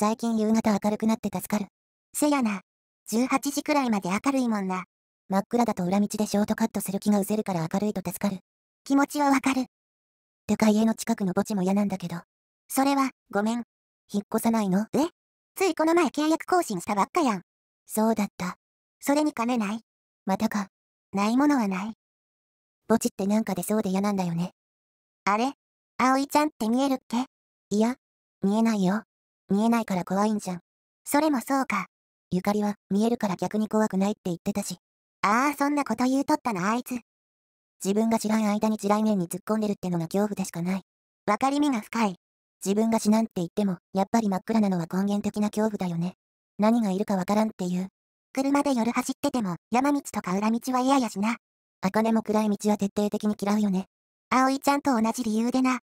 最近夕方明るくなって助かる。せやな。18時くらいまで明るいもんな。真っ暗だと裏道でショートカットする気がうせるから明るいと助かる。気持ちはわかる。てか家の近くの墓地も嫌なんだけど。それは、ごめん。引っ越さないのえついこの前契約更新したばっかやん。そうだった。それに金ないまたか。ないものはない。墓地ってなんか出そうで嫌なんだよね。あれ葵ちゃんって見えるっけいや、見えないよ。見えないから怖いんじゃん。それもそうか。ゆかりは見えるから逆に怖くないって言ってたし。ああ、そんなこと言うとったな、あいつ。自分が知らん間に地雷面に突っ込んでるってのが恐怖でしかない。わかりみが深い。自分が死なんって言っても、やっぱり真っ暗なのは根源的な恐怖だよね。何がいるかわからんっていう。車で夜走ってても、山道とか裏道は嫌やしな。茜も暗い道は徹底的に嫌うよね。葵ちゃんと同じ理由でな。